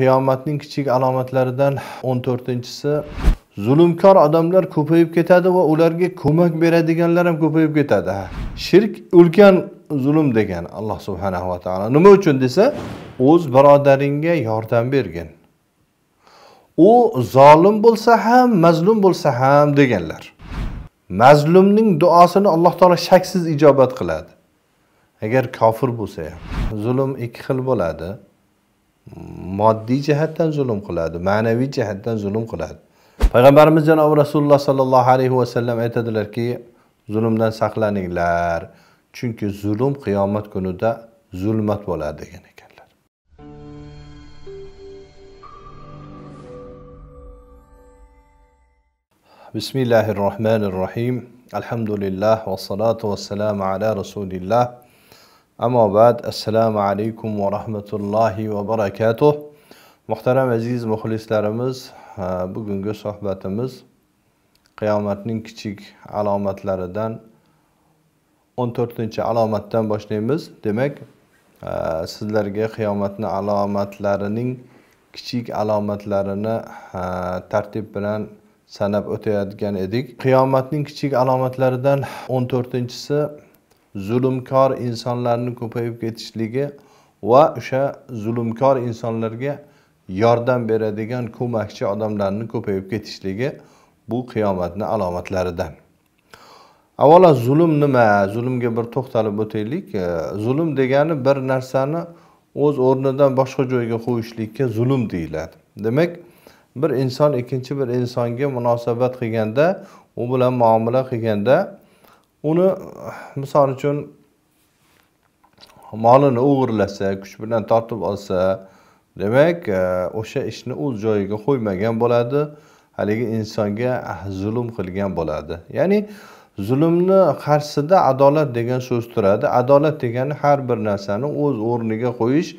qiyomatning kichik alomatlaridan o'n to'rtinchisi zulmkor odamlar ko'payib ketadi va ularga ko'mak beradiganlar ham ko'payib ketadi shirk ulkan zulm degan alloh subhanahu va taolo nima uchun desa o'z birodaringga yordam bergin u zolim bo'lsa ham mazlum bo'lsa ham deganlar mazlumning duosini alloh taolo shaksiz ijobat qiladi agar kofir bo'lsa ham zulm ikki xil bo'ladi moddiy jihatdan zulm qiladi ma'naviy jihatdan zulm qiladi payg'ambarimiz janobi rasululloh sollallohu alayhi vasallam aytadilarki zulmdan saqlaninglar chunki zulm qiyomat kunida zulmat bo'ladi degan ekanlar بسم rohmanir الرحمن alhamdulillah vassalotu vassalamu ala rasulilloh ammo bad assalomu alaykum va rahmatullohi va barakatuh muhtaram aziz muxlislarimiz bugungi suhbatimiz qiyomatning kichik alomatlaridan o'n to'rtinchi alomatdan boshlaymiz demak sizlarga qiyomatni alomatlarining kichik alomatlarini tartib bilan sanab o'tayotgan edik qiyomatning kichik alomatlaridan o'n to'rtinchisi zulmkor insonlarni ko'payib ketishligi va o'sha zulmkor insonlarga yordam beradigan ko'makchi odamlarni ko'payib ketishligi bu qiyomatni alomatlaridan avvalo zulm nima zulmga bir to'xtalib o'taylik zulm degani bir narsani o'z o'rnidan boshqa joyga qo'yishlikka zulm deyiladi demak bir inson ikkinchi bir insonga munosabat qilganda u bilan muomala qilganda uni misol uchun molini o'g'irlasa kuch bilan tortib olsa demak e, o'sha ishni o'z joyiga qo'ymagan bo'ladi haligi insonga zulm qilgan bo'ladi ya'ni zulmni qarshisida adolat degan so'z turadi adolat degani har bir narsani o'z o'rniga qo'yish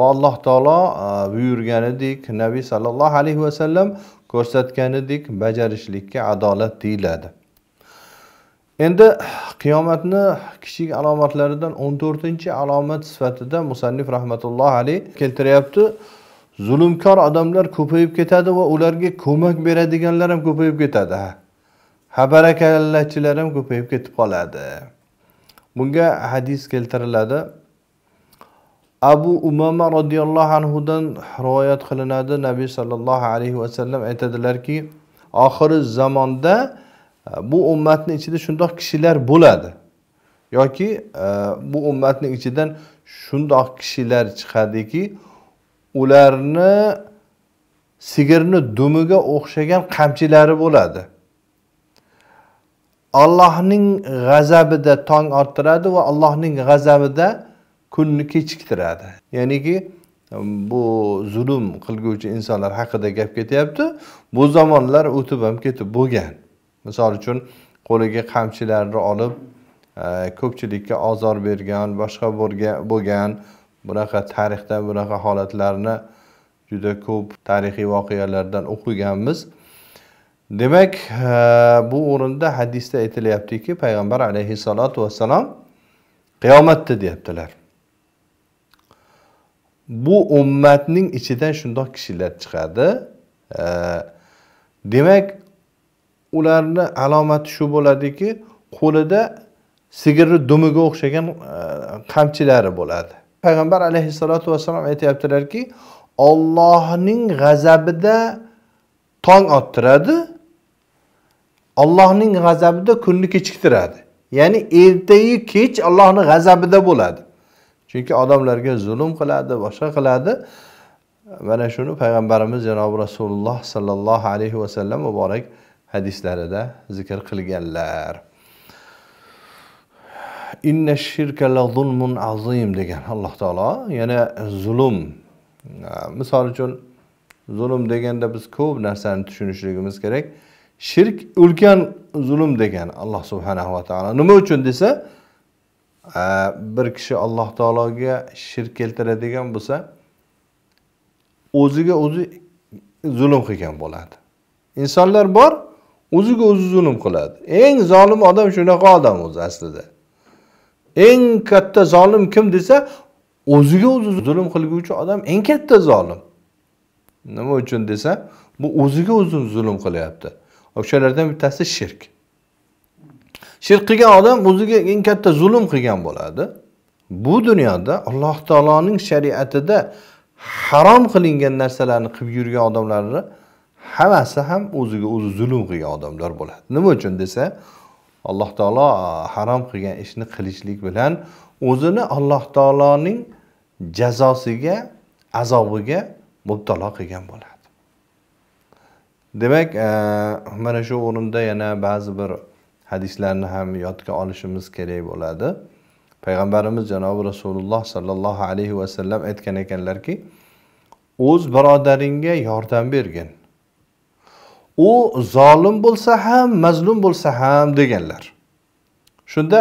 va alloh taolo e, buyurganidek nabiy sollallohu alayhi vasallam ko'rsatganidek bajarishlikka adolat deyiladi endi qiyomatni kichik alomatlaridan o'n to'rtinchi alomat sifatida musannif rahmatulloh alayh keltiryapti zulmkor odamlar ko'payib ketadi va ularga ko'mak beradiganlar ham ko'payib ketadi ha barakallachilar ham ko'payib ketib qoladi bunga hadis keltiriladi abu umama roziyallohu anhudan rivoyat qilinadi nabiy sollallohu alayhi vasallam aytadilarki oxiri zamonda bu ummatni ichida shundoq kishilar bo'ladi yoki e, bu ummatning ichidan shundoq kishilar chiqadiki ularni sigirni dumiga o'xshagan qamchilari bo'ladi allohning g'azabida tong orttiradi va allohning g'azabida kunni kechiktiradi ya'niki bu zulm qilguvchi insonlar haqida gap ketyapti bu zamonlar o'tib ham ketib bo'lgan misol uchun qo'liga qamchilarni olib e, ko'pchilikka ozor bergan boshqa bo'lgan bunaqa tarixda bunaqa holatlarni juda ko'p tarixiy voqealardan o'qiganmiz demak e, bu o'rinda hadisda aytilyaptiki payg'ambar alayhissalotu vassalom qiyomatda deyaptilar bu ummatning ichidan shundoq kishilar chiqadi e, demak ularni alomati shu bo'ladiki qo'lida sigirni dumiga o'xshagan e, qamchilari bo'ladi payg'ambar alayhissalotu vassalom aytyaptilarki ollohning g'azabida tong ottiradi ollohning g'azabida kunni kechiktiradi ya'ni ertayu kech ollohni g'azabida bo'ladi chunki odamlarga zulm qiladi boshqa qiladi mana shuni payg'ambarimiz janobi rasululloh sollallohu alayhi vasallam muborak hadislarida zikr qilganlar inna shirka la zulmun azim degan alloh taolo yana zulm misol uchun zulm deganda biz ko'p narsani tushunishligimiz kerak shirk ulkan zulm degan alloh subhanahu va taolo nima uchun desa bir kishi alloh taologa shirk keltiradigan bo'lsa o'ziga o'zi zulm qilgan bo'ladi insonlar bor o'ziga o'zi zulm qiladi eng zolim odam shunaqa odam o'zi aslida eng katta zolim kim desa o'ziga o'zi zulm qilguvchi odam eng katta zolim nima uchun desa bu o'ziga o'zi zulm qilyapti o'shalardan bittasi shirk shirk qilgan odam o'ziga eng katta zulm qilgan bo'ladi bu dunyoda alloh taoloning shariatida harom qilingan narsalarni qilib yurgan odamlarni hammasi ham o'ziga o'zi zulm qilgan odamlar bo'ladi nima uchun desa alloh taolo harom qilgan ishni qilishlik bilan o'zini alloh taoloning jazosiga azobiga mubtalo qilgan bo'ladi demak e, mana shu o'rinda yana ba'zi bir hadislarni ham yodga olishimiz kerak bo'ladi payg'ambarimiz janobi rasululloh sollallohu alayhi vasallam aytgan ekanlarki o'z birodaringga yordam bergin u zolim bo'lsa ham mazlum bo'lsa ham deganlar shunda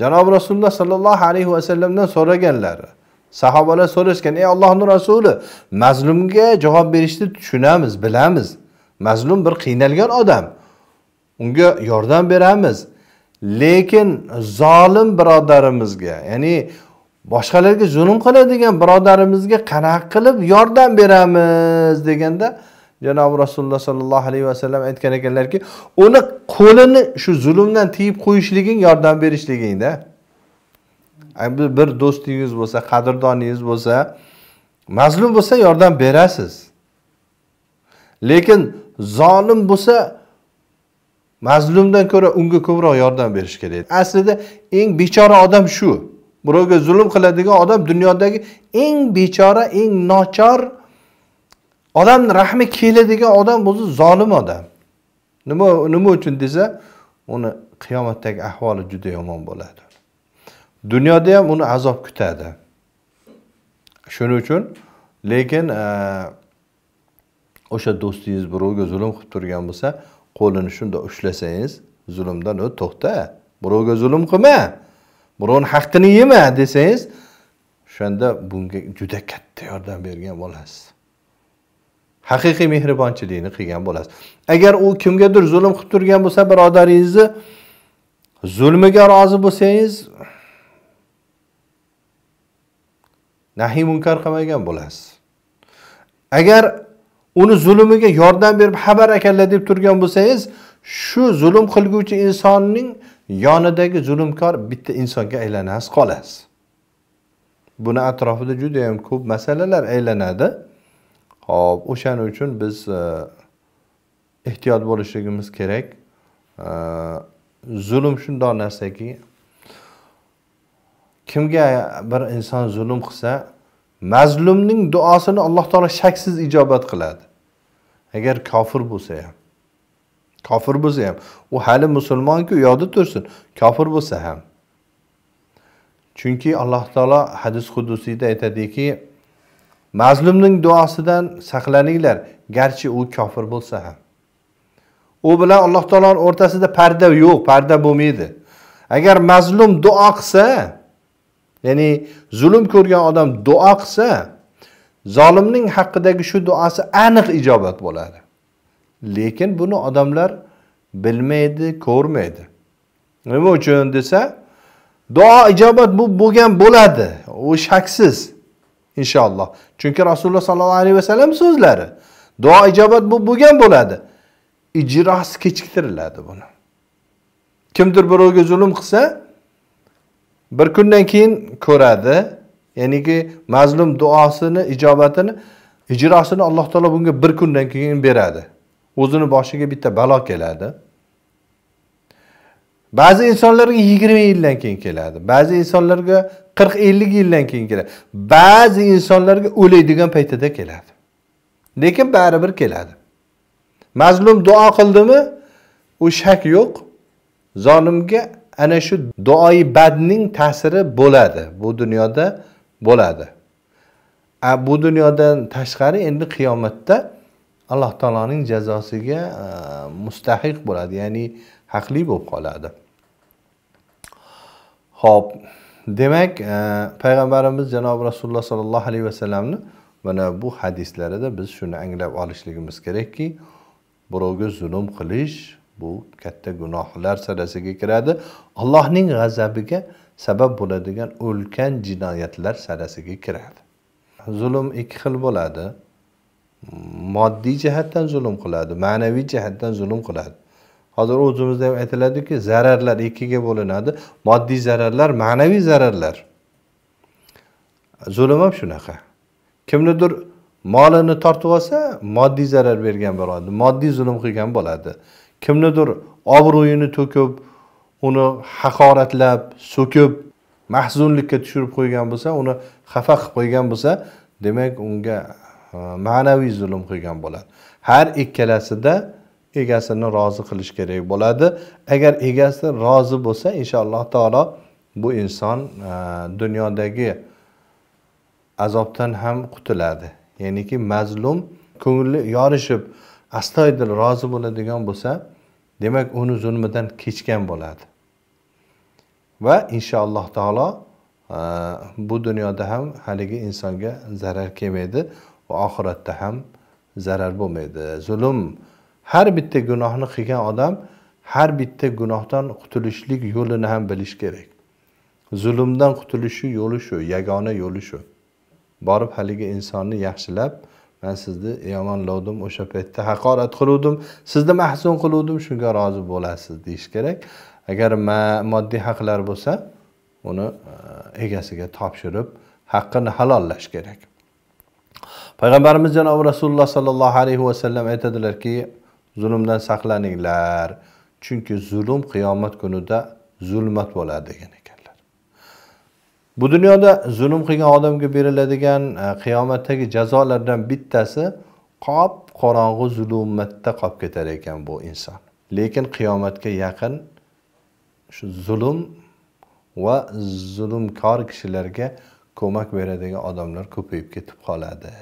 janob rasululloh sollallohu alayhi vasallamdan so'raganlar sahobalar so'rashgan ey allohni rasuli mazlumga javob berishni tushunamiz bilamiz mazlum bir qiynalgan odam unga yordam beramiz lekin zolim birodarimizga ya'ni boshqalarga zulm qiladigan birodarimizga qanaqa qilib yordam beramiz deganda de, janobi rasululloh sollallohu alayhi vasallam aytgan ekanlarki uni qo'lini shu zulmdan tiyib qo'yishliging yordam berishligingda bir do'stingiz bo'lsa qadrdoningiz bo'lsa mazlum bo'lsa yordam berasiz lekin zolim bo'lsa mazlumdan ko'ra unga ko'proq yordam berish kerak aslida eng bechora odam shu birovga zulm qiladigan odam dunyodagi eng bechora eng nochor odamni rahmi keladigan odam o'zi zolim odam nima nima uchun desa uni qiyomatdagi ahvoli juda yomon bo'ladi dunyoda ham uni azob kutadi shuning uchun lekin e, o'sha do'stingiz birovga zulm qilib turgan bo'lsa qo'lini shundoq ushlasangiz zulmdan o to'xta birovga zulm qilma birovni haqqini yema desangiz o'shanda bunga juda katta yordam bergan bo'lasiz haqiqiy mehribonchilikni qilgan bo'lasiz agar u kimgadir zulm qilib turgan bo'lsa birodaringizni zulmiga rozi bo'lsangiz nahiy munkar qilmagan bo'lasiz agar uni zulmiga yordam berib xabar akalla deb turgan bo'lsangiz shu zulm qilguvchi insonning yonidagi zulmkor bitta insonga aylanasiz qolasiz buni atrofida judayam ko'p masalalar aylanadi hop o'shaning uchun biz e, ehtiyot bo'lishligimiz kerak e, zulm shundoq narsaki kimga bir inson zulm qilsa mazlumning duosini alloh taolo shaksiz ijobat qiladi agar kofir bo'lsa ham kofir bo'lsa ham u hali musulmonku u yoqda tursin kofir bo'lsa ham chunki alloh taolo hadis hudusiyda aytadiki mazlumning duosidan saqlaninglar garchi u kofir bo'lsa ham u bilan alloh taoloni o'rtasida parda yo'q parda bo'lmaydi agar mazlum duo qilsa ya'ni zulm ko'rgan odam duo qilsa zolimning haqidagi shu duosi aniq ijobat bo'ladi lekin buni odamlar bilmaydi ko'rmaydi nima uchun desa duo ijobat bo'lgan bo'ladi u shaksiz inshaalloh chunki rasululloh sollallohu alayhi vasallam so'zlari duo ijobat bo'lgan bo'ladi ijrosi kechiktiriladi buni kimdir birovga zulm qilsa bir kundan keyin ko'radi ya'niki mazlum duosini ijobatini ijrosini alloh taolo bunga bir kundan keyin beradi o'zini boshiga bitta balo keladi ba'zi insonlarga yigirma yildan keyin keladi ba'zi insonlarga qirq ellik yildan keyin keladi ba'zi insonlarga o'laydigan paytida keladi lekin baribir keladi mazlum duo qildimi u shak yo'q zolimga ana shu duoi badning ta'siri bo'ladi bu dunyoda bo'ladi a bu dunyodan tashqari endi qiyomatda alloh taoloning jazosiga mustahiq bo'ladi ya'ni haqli bo'lib qoladi ho'p demak e, payg'ambarimiz janobi rasululloh sollallohu alayhi vasallamni mana bu hadislarida biz shuni anglab olishligimiz kerakki birovga zulm qilish bu katta gunohlar sarasiga kiradi allohning g'azabiga sabab bo'ladigan ulkan jinoyatlar sarasiga kiradi zulm ikki xil bo'ladi moddiy jihatdan zulm qiladi ma'naviy jihatdan zulm qiladi hozir o'zimizda ham aytiladiku zararlar ikkiga bo'linadi moddiy zararlar ma'naviy zararlar zulm ham shunaqa kimnidir molini tortib olsa moddiy zarar bergan bo'ladi moddiy zulm qilgan bo'ladi kimnidir obro'yini to'kib uni haqoratlab so'kib mahzunlikka tushirib qo'ygan bo'lsa uni xafa qilib qo'ygan bo'lsa demak unga e, ma'naviy zulm qilgan bo'ladi har ikkalasida egasini rozi qilish kerak bo'ladi agar egasi rozi bo'lsa inshaalloh taolo bu inson e, dunyodagi azobdan ham qutuladi ya'niki mazlum ko'ngli yorishib astoydil rozi bo'ladigan bo'lsa demak uni zulmidan kechgan bo'ladi va inshaalloh taolo e, bu dunyoda ham haligi insonga zarar kelmaydi va oxiratda ham zarar bo'lmaydi zulm har bitta gunohni qilgan odam har bitta gunohdan qutulishlik yo'lini ham bilish kerak zulmdan qutulishni yo'li shu yagona yo'li shu borib haligi insonni yaxshilab man sizni yomonlovdim o'sha paytda haqorat qiluvdim sizni mahzun qiluvdim shunga rozi bo'lasiz deyish kerak agar moddiy haqlar bo'lsa uni e, egasiga topshirib haqqini halollash kerak payg'ambarimiz janobi rasululloh sollallohu alayhi vasallam aytadilarki zulmdan saqlaninglar chunki zulm qiyomat kunida zulmat bo'ladi degan ekanlar bu dunyoda zulm qilgan odamga beriladigan e, qiyomatdagi jazolardan bittasi qop qorong'u zulumatda qolib ketar ekan bu inson lekin qiyomatga yaqin shu zulm va zulmkor kishilarga ko'mak beradigan odamlar ko'payib ketib qoladi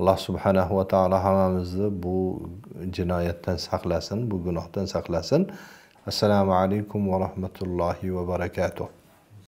alloh subhanahu va taolo hammamizni bu jinoyatdan saqlasin bu gunohdan saqlasin assalomu alaykum va rahmatullohi va barakatuh